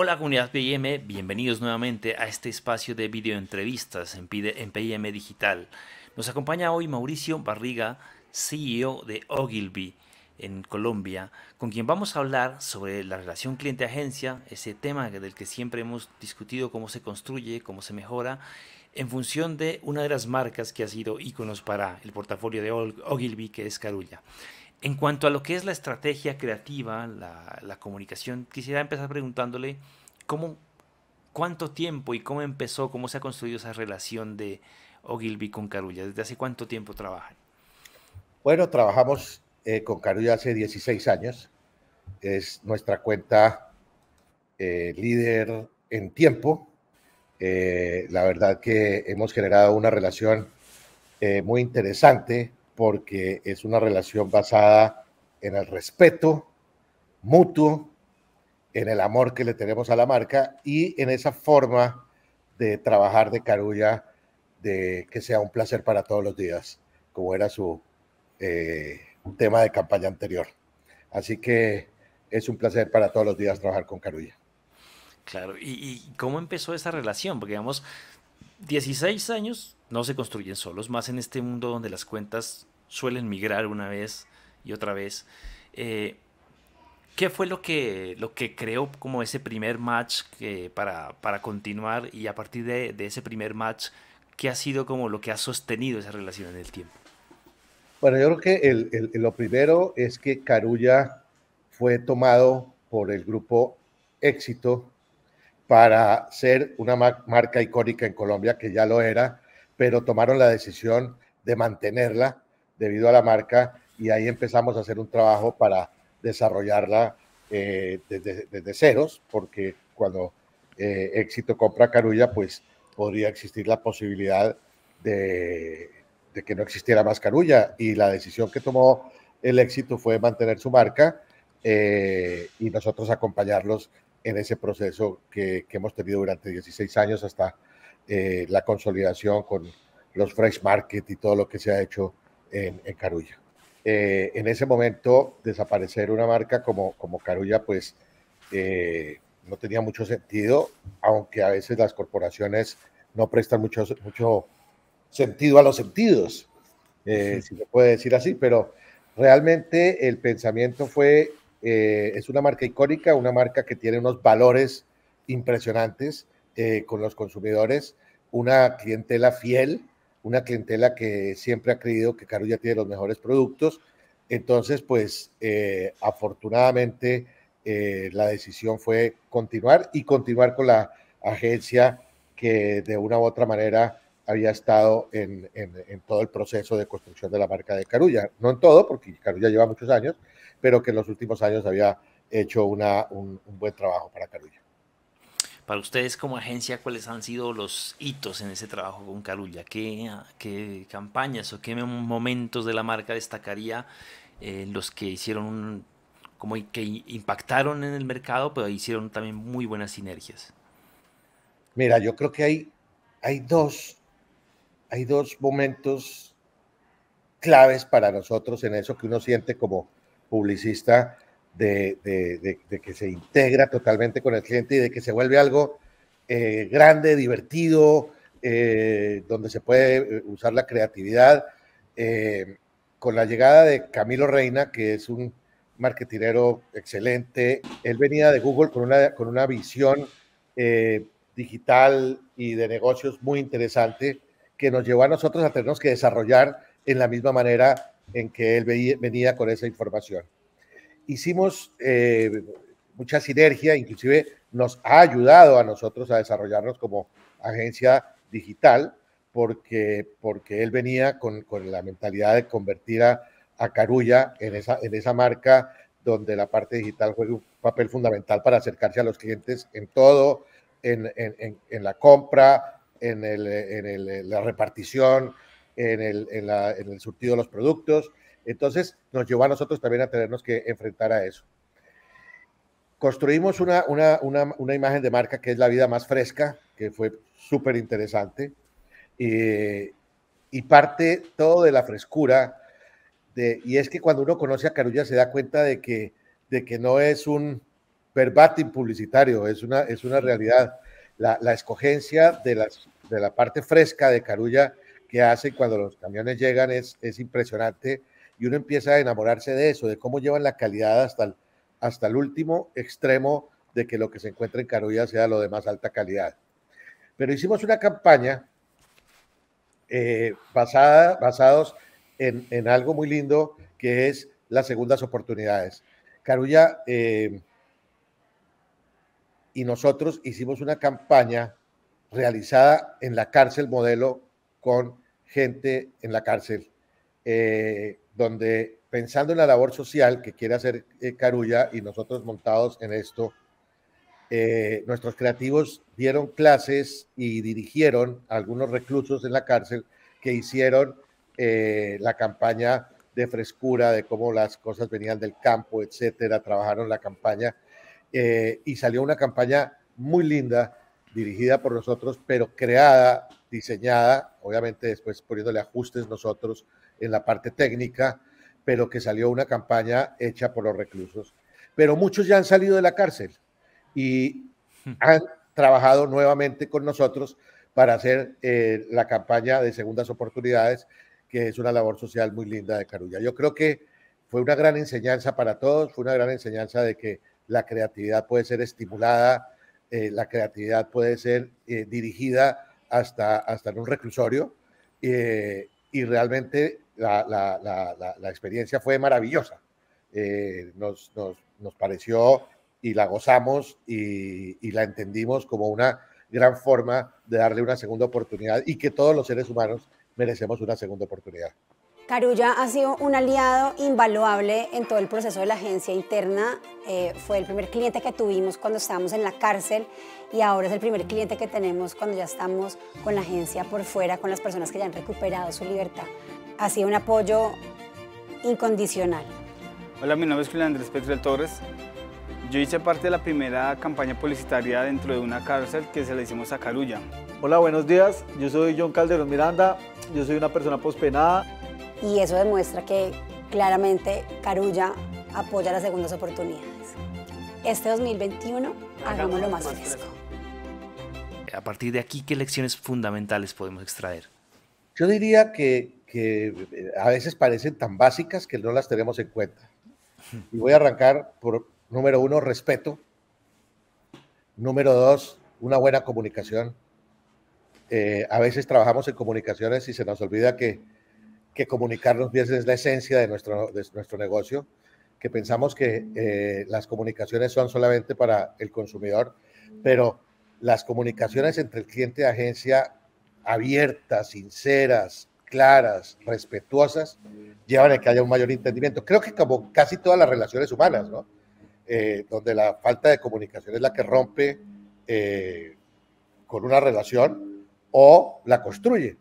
Hola comunidad PIM, bienvenidos nuevamente a este espacio de videoentrevistas en, en PIM Digital. Nos acompaña hoy Mauricio Barriga, CEO de Ogilvy en Colombia, con quien vamos a hablar sobre la relación cliente-agencia, ese tema del que siempre hemos discutido cómo se construye, cómo se mejora, en función de una de las marcas que ha sido íconos para el portafolio de Ogilvy, que es Carulla. En cuanto a lo que es la estrategia creativa, la, comunicación, quisiera empezar preguntándole cómo, cuánto tiempo y cómo empezó, cómo se ha construido esa relación de Ogilvy con Carulla, desde hace cuánto tiempo trabajan. Bueno, trabajamos eh, con Carulla hace 16 años, es nuestra cuenta eh, líder en tiempo, eh, la verdad que hemos generado una relación muy interesante porque es una relación basada en el respeto mutuo, en el amor que le tenemos a la marca y en esa forma de trabajar de Carulla, de que sea un placer para todos los días, como era su eh, tema de campaña anterior. Así que es un placer para todos los días trabajar con Carulla. Claro, ¿y, y cómo empezó esa relación? Porque digamos, 16 años no se construyen solos, más en este mundo donde las cuentas suelen migrar una vez y otra vez. Eh, ¿Qué fue lo que, lo que creó como ese primer match para, continuar y a partir de, ese primer match, qué ha sido como lo que ha sostenido esa relación en el tiempo? Bueno, yo creo que lo primero es que Carulla fue tomado por el grupo Éxito para ser una marca icónica en Colombia, que ya lo era, pero tomaron la decisión de mantenerla debido a la marca y ahí empezamos a hacer un trabajo para desarrollarla eh, desde, ceros, porque cuando eh, Éxito compra Carulla, pues podría existir la posibilidad de, que no existiera más Carulla y la decisión que tomó el Éxito fue mantener su marca eh, y nosotros acompañarlos en ese proceso que, que hemos tenido durante 16 años hasta la consolidación con los Fresh Market y todo lo que se ha hecho en, Carulla. Eh, en ese momento, desaparecer una marca como, como Carulla, pues eh, no tenía mucho sentido, aunque a veces las corporaciones no prestan mucho, mucho sentido a los sentidos, eh, si se puede decir así, pero realmente el pensamiento fue, es una marca icónica, una marca que tiene unos valores impresionantes con los consumidores, una clientela fiel, una clientela que siempre ha creído que Carulla tiene los mejores productos. Entonces, pues eh, afortunadamente eh, la decisión fue continuar y continuar con la agencia que de una u otra manera había estado en, todo el proceso de construcción de la marca de Carulla. No en todo, porque Carulla lleva muchos años, pero que en los últimos años había hecho un buen trabajo para Carulla. Para ustedes como agencia, ¿cuáles han sido los hitos en ese trabajo con Carulla? ¿Qué, campañas o qué momentos de la marca destacaría eh, los que hicieron como que impactaron en el mercado, pero hicieron también muy buenas sinergias? Mira, yo creo que hay, hay, dos, hay dos momentos claves para nosotros en eso que uno siente como publicista de, que se integra totalmente con el cliente y de que se vuelve algo eh, grande, divertido, eh, donde se puede eh, usar la creatividad. con la llegada de Camilo Reina, que es un marketinero excelente, él venía de Google con una, con una visión digital y de negocios muy interesante que nos llevó a nosotros a tenernos que desarrollar en la misma manera en que él venía con esa información hicimos eh, mucha sinergia, inclusive nos ha ayudado a nosotros a desarrollarnos como agencia digital, porque, porque él venía con, la mentalidad de convertir a, Carulla en esa, en esa marca donde la parte digital juega un papel fundamental para acercarse a los clientes en todo, en, la compra, en, la repartición, en el, el surtido de los productos. Entonces nos llevó a nosotros también a tenernos que enfrentar a eso. Construimos una, imagen de marca que es la vida más fresca, que fue súper interesante. Eh, y parte todo de la frescura. De, y es que cuando uno conoce a Carulla se da cuenta de que, de que no es un verbatim publicitario, es una, es una realidad. La, escogencia de, las, de la parte fresca de Carulla que hace cuando los camiones llegan es impresionante y uno empieza a enamorarse de eso, de cómo llevan la calidad hasta el, hasta el último extremo de que lo que se encuentra en Carulla sea lo de más alta calidad. Pero hicimos una campaña eh, basada, basados en, algo muy lindo que es las segundas oportunidades. Carulla eh, y nosotros hicimos una campaña realizada en la cárcel modelo con gente en la cárcel. Eh, donde pensando en la labor social que quiere hacer eh, Carulla y nosotros montados en esto, eh, nuestros creativos dieron clases y dirigieron a algunos reclusos en la cárcel que hicieron eh, la campaña de frescura, de cómo las cosas venían del campo, etcétera. Trabajaron la campaña y salió una campaña muy linda, dirigida por nosotros, pero creada, diseñada, obviamente después poniéndole ajustes nosotros en la parte técnica, pero que salió una campaña hecha por los reclusos. Pero muchos ya han salido de la cárcel y hmm. han trabajado nuevamente con nosotros para hacer eh, la campaña de segundas oportunidades, que es una labor social muy linda de Carulla. Yo creo que fue una gran enseñanza para todos, fue una gran enseñanza de que la creatividad puede ser estimulada, eh, la creatividad puede ser eh, dirigida hasta, hasta en un reclusorio y realmente la, experiencia fue maravillosa. Eh, nos, pareció y la gozamos y, la entendimos como una gran forma de darle una segunda oportunidad y que todos los seres humanos merecemos una segunda oportunidad. Carulla ha sido un aliado invaluable en todo el proceso de la agencia interna. Eh, fue el primer cliente que tuvimos cuando estábamos en la cárcel y ahora es el primer cliente que tenemos cuando ya estamos con la agencia por fuera, con las personas que ya han recuperado su libertad sido un apoyo incondicional. Hola, mi nombre es Julián Andrés Torres. Yo hice parte de la primera campaña publicitaria dentro de una cárcel que se la hicimos a Carulla. Hola, buenos días. Yo soy John Calderón Miranda. Yo soy una persona pospenada. Y eso demuestra que claramente Carulla apoya las segundas oportunidades. Este 2021 hagámoslo más fresco. A partir de aquí, ¿qué lecciones fundamentales podemos extraer? Yo diría que que eh, a veces parecen tan básicas que no las tenemos en cuenta. Y voy a arrancar por, número uno, respeto. Número dos, una buena comunicación. Eh, a veces trabajamos en comunicaciones y se nos olvida que, que comunicarnos bien es la esencia de nuestro, de nuestro negocio, que pensamos que eh, las comunicaciones son solamente para el consumidor, pero las comunicaciones entre el cliente y agencia abiertas, sinceras, claras, respetuosas, llevan a que haya un mayor entendimiento. Creo que como casi todas las relaciones humanas, ¿no? Eh, donde la falta de comunicación es la que rompe eh, con una relación o la construye.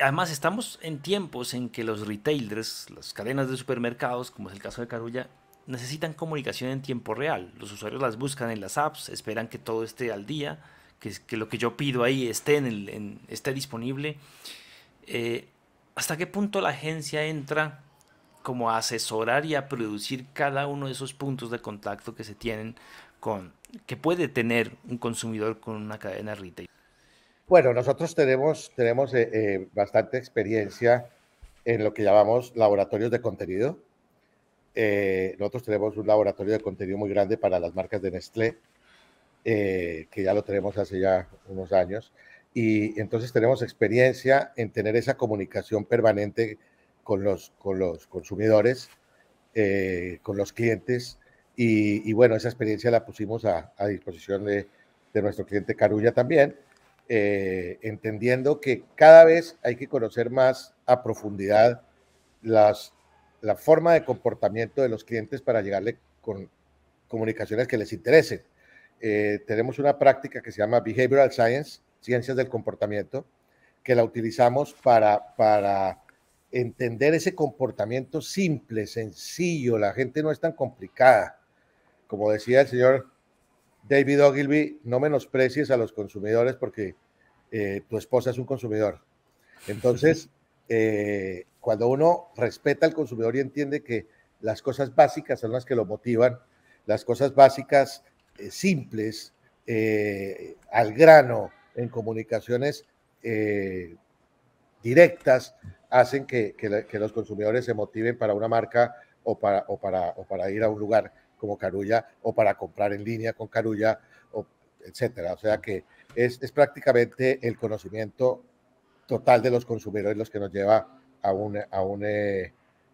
Además, estamos en tiempos en que los retailers, las cadenas de supermercados, como es el caso de Carulla, necesitan comunicación en tiempo real. Los usuarios las buscan en las apps, esperan que todo esté al día, que, que lo que yo pido ahí esté, en el, esté disponible. Eh, ¿Hasta qué punto la agencia entra como a asesorar y a producir cada uno de esos puntos de contacto que se tienen con, que puede tener un consumidor con una cadena retail? Bueno, nosotros tenemos, tenemos eh, eh, bastante experiencia en lo que llamamos laboratorios de contenido. Eh, nosotros tenemos un laboratorio de contenido muy grande para las marcas de Nestlé, que ya lo tenemos hace ya unos años y entonces tenemos experiencia en tener esa comunicación permanente con los, con los consumidores, eh, con los clientes y, bueno, esa experiencia la pusimos a, disposición de, nuestro cliente Carulla también, eh, entendiendo que cada vez hay que conocer más a profundidad las, la forma de comportamiento de los clientes para llegarle con comunicaciones que les interesen. Eh, tenemos una práctica que se llama Behavioral Science, ciencias del comportamiento, que la utilizamos para, para entender ese comportamiento simple, sencillo. La gente no es tan complicada. Como decía el señor David Ogilvy, no menosprecies a los consumidores porque eh, tu esposa es un consumidor. Entonces, eh, cuando uno respeta al consumidor y entiende que las cosas básicas son las que lo motivan, las cosas básicas eh, simples, al grano, en comunicaciones eh, directas hacen que, los consumidores se motiven para una marca o para, o para, o para ir a un lugar como Carulla o para comprar en línea con Carulla, o, etcétera. O sea que es, prácticamente el conocimiento total de los consumidores los que nos lleva a un, a un, eh,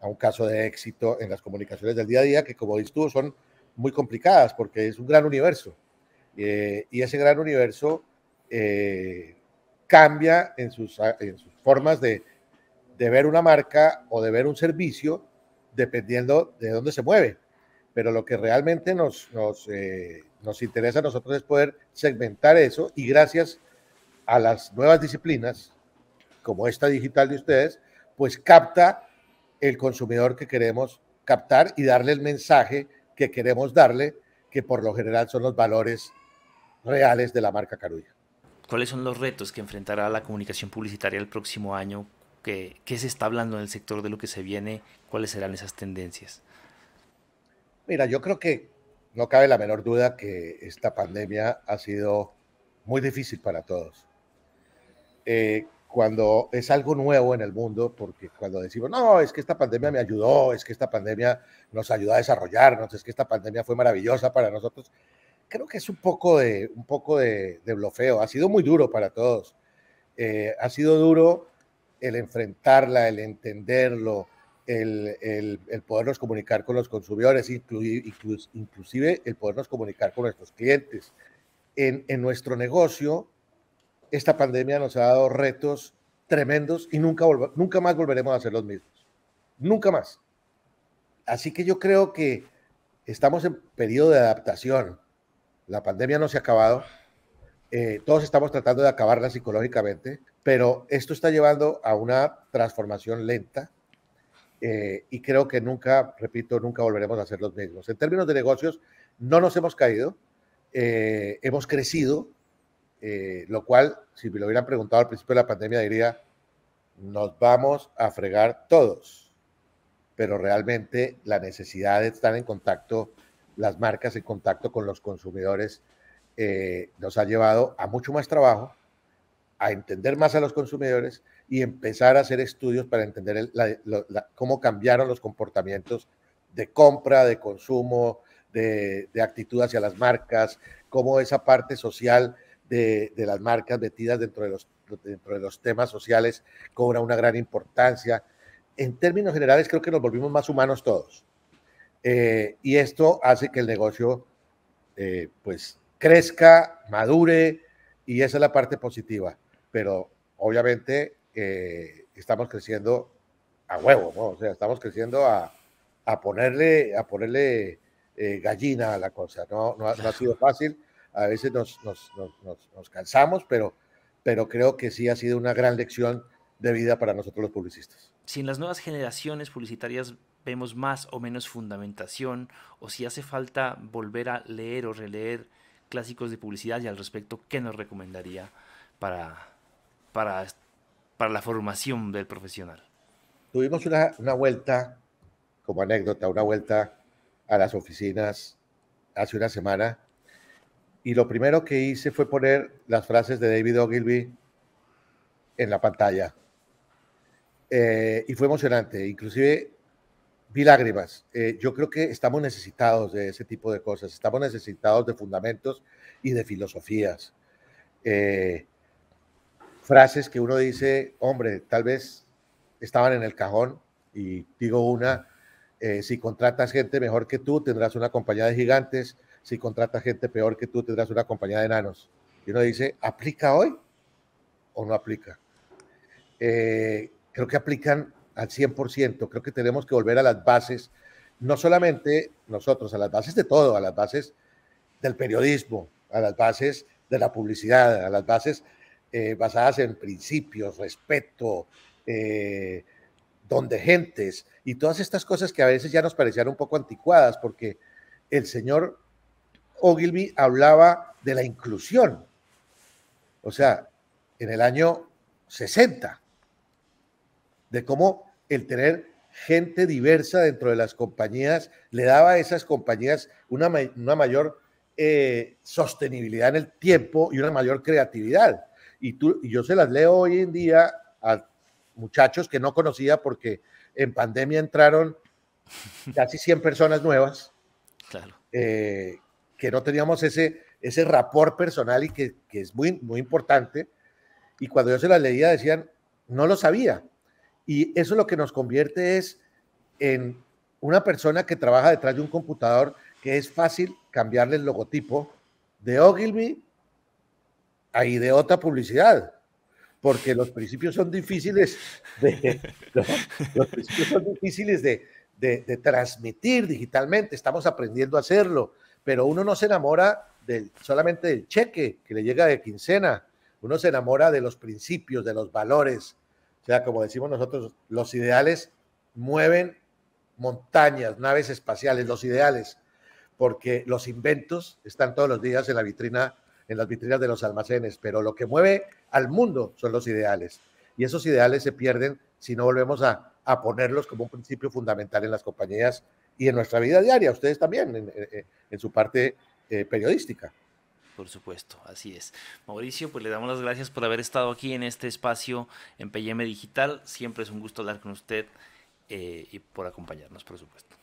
a un caso de éxito en las comunicaciones del día a día, que como dices tú, son muy complicadas porque es un gran universo. Eh, y ese gran universo eh, cambia en sus, ah, formas de, ver una marca o de ver un servicio, dependiendo de dónde se mueve. Pero lo que realmente eh, nos, interesa a nosotros es poder segmentar eso y gracias a las nuevas disciplinas, como esta digital de ustedes, pues capta el consumidor que queremos captar y darle el mensaje que queremos darle, que por lo general son los valores reales de la marca Carulla. ¿Cuáles son los retos que enfrentará la comunicación publicitaria el próximo año? ¿Qué, se está hablando en el sector de lo que se viene? ¿Cuáles serán esas tendencias? Mira, yo creo que no cabe la menor duda que esta pandemia ha sido muy difícil para todos. Eh, cuando es algo nuevo en el mundo, porque cuando decimos, no, es que esta pandemia me ayudó, es que esta pandemia nos ayudó a desarrollarnos, es que esta pandemia fue maravillosa para nosotros, creo que es un poco de, un poco de, de blofeo. Ha sido muy duro para todos. Eh, ha sido duro el enfrentarla, el entenderlo, el, el, podernos comunicar con los consumidores, inclusive el podernos comunicar con nuestros clientes. En, en nuestro negocio, esta pandemia nos ha dado retos tremendos y nunca, nunca más volveremos a hacer los mismos. Nunca más. Así que yo creo que estamos en periodo de adaptación la pandemia no se ha acabado, eh, todos estamos tratando de acabarla psicológicamente, pero esto está llevando a una transformación lenta eh, y creo que nunca, repito, nunca volveremos a ser los mismos. En términos de negocios, no nos hemos caído, eh, hemos crecido, lo cual, si me lo hubieran preguntado al principio de la pandemia, diría, nos vamos a fregar todos, pero realmente la necesidad de estar en contacto las marcas en contacto con los consumidores eh, nos ha llevado a mucho más trabajo, a entender más a los consumidores y empezar a hacer estudios para entender cómo cambiaron los comportamientos de compra, de consumo, de, actitud hacia las marcas, cómo esa parte social de, las marcas metidas dentro de, los, dentro de los temas sociales cobra una gran importancia. En términos generales, creo que nos volvimos más humanos todos. Eh, y esto hace que el negocio eh, pues crezca, madure, y esa es la parte positiva. Pero obviamente eh, estamos creciendo a huevo, ¿no? O sea, estamos creciendo a, a ponerle, a ponerle gallina a la cosa. No, ha, no ha sido fácil, a veces nos, nos, nos, nos cansamos, pero, pero creo que sí ha sido una gran lección de vida para nosotros los publicistas. Sin las nuevas generaciones publicitarias vemos más o menos fundamentación o si hace falta volver a leer o releer clásicos de publicidad y al respecto, ¿qué nos recomendaría para, para, para la formación del profesional? Tuvimos una, una vuelta, como anécdota, una vuelta a las oficinas hace una semana y lo primero que hice fue poner las frases de David Ogilvy en la pantalla. Eh, y fue emocionante. Inclusive Vi lágrimas. Eh, yo creo que estamos necesitados de ese tipo de cosas. Estamos necesitados de fundamentos y de filosofías. Eh, frases que uno dice, hombre, tal vez estaban en el cajón y digo una, eh, si contratas gente mejor que tú, tendrás una compañía de gigantes, si contratas gente peor que tú, tendrás una compañía de enanos. Y uno dice, ¿aplica hoy o no aplica? creo que aplican al 100%. Creo que tenemos que volver a las bases, no solamente nosotros, a las bases de todo, a las bases del periodismo, a las bases de la publicidad, a las bases eh, basadas en principios, respeto, eh, gentes y todas estas cosas que a veces ya nos parecían un poco anticuadas, porque el señor Ogilvy hablaba de la inclusión. O sea, en el año 60, de cómo el tener gente diversa dentro de las compañías le daba a esas compañías una, mayor eh, sostenibilidad en el tiempo y una mayor creatividad. Y, tú, yo se las leo hoy en día a muchachos que no conocía porque en pandemia entraron casi 100 personas nuevas, eh, que no teníamos ese, ese rapor personal y que, es muy, muy importante. Y cuando yo se las leía decían, no lo sabía, y eso lo que nos convierte es en una persona que trabaja detrás de un computador que es fácil cambiarle el logotipo de Ogilvy a otra Publicidad, porque los principios son difíciles de, transmitir digitalmente, estamos aprendiendo a hacerlo, pero uno no se enamora solamente del cheque que le llega de quincena, uno se enamora de los principios, de los valores, sea, como decimos nosotros, los ideales mueven montañas, naves espaciales, los ideales, porque los inventos están todos los días en la vitrina, en las vitrinas de los almacenes, pero lo que mueve al mundo son los ideales. Y esos ideales se pierden si no volvemos a, ponerlos como un principio fundamental en las compañías y en nuestra vida diaria, ustedes también, en, su parte eh, periodística por supuesto, así es. Mauricio, pues le damos las gracias por haber estado aquí en este espacio en PYM Digital. Siempre es un gusto hablar con usted eh, y por acompañarnos, por supuesto.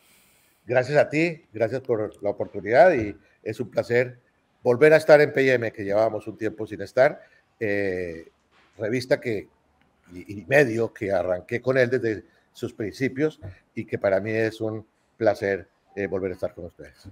Gracias a ti, gracias por la oportunidad y es un placer volver a estar en PYM, que llevábamos un tiempo sin estar. Eh, revista que y, medio que arranqué con él desde sus principios y que para mí es un placer eh, volver a estar con ustedes.